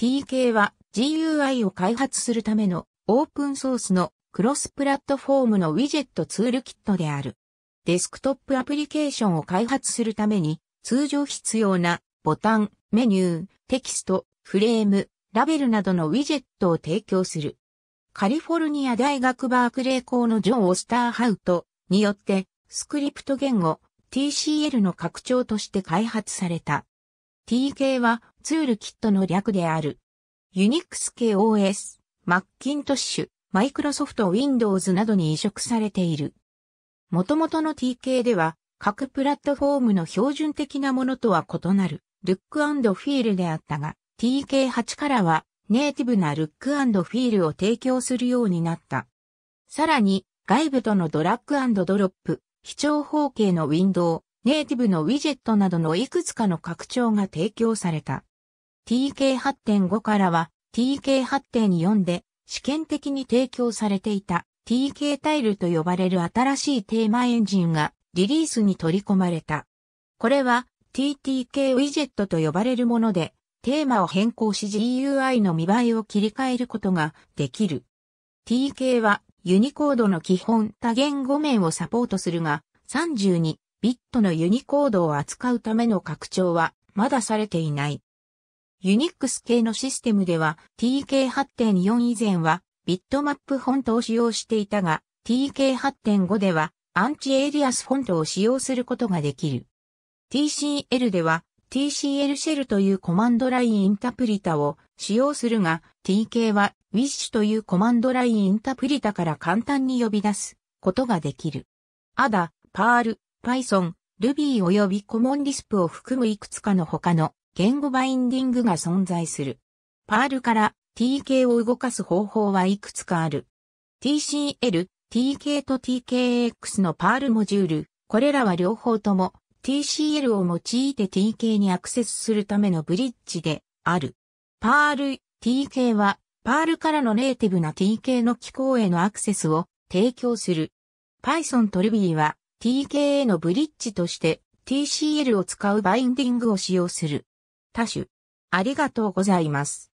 TK は GUI を開発するためのオープンソースのクロスプラットフォームのウィジェットツールキットである。デスクトップアプリケーションを開発するために通常必要なボタン、メニュー、テキスト、フレーム、ラベルなどのウィジェットを提供する。カリフォルニア大学バークレー校のジョン・オスターハウトによってスクリプト言語 TCL の拡張として開発された。TK はツールキットの略である。Unix 系 OS、マッキントッシュ、マ Microsoft Windows などに移植されている。元々の TK では、各プラットフォームの標準的なものとは異なる、ルックフィールであったが、TK8 からは、ネイティブなルックフィールを提供するようになった。さらに、外部とのドラッグドロップ、視聴方形のウィンドウ、ネイティブのウィジェットなどのいくつかの拡張が提供された。TK8.5 からは TK8.4 で試験的に提供されていた TK タイルと呼ばれる新しいテーマエンジンがリリースに取り込まれた。これは TTK ウィジェットと呼ばれるものでテーマを変更し GUI の見栄えを切り替えることができる。TK はユニコードの基本多言語面をサポートするが32ビットのユニコードを扱うための拡張はまだされていない。ユニックス系のシステムでは TK8.4 以前はビットマップフォントを使用していたが TK8.5 ではアンチエリアスフォントを使用することができる。TCL では TCL シェルというコマンドラインインタプリタを使用するが TK は wish というコマンドラインインタプリタから簡単に呼び出すことができる。ADA、p a r l Python、Ruby 及び Common Lisp を含むいくつかの他の言語バインディングが存在する。パールから TK を動かす方法はいくつかある。TCL、TK と TKX のパールモジュール、これらは両方とも TCL を用いて TK にアクセスするためのブリッジである。パール TK はパールからのネイティブな TK の機構へのアクセスを提供する。Python と Ruby は TK へのブリッジとして TCL を使うバインディングを使用する。多種。ありがとうございます。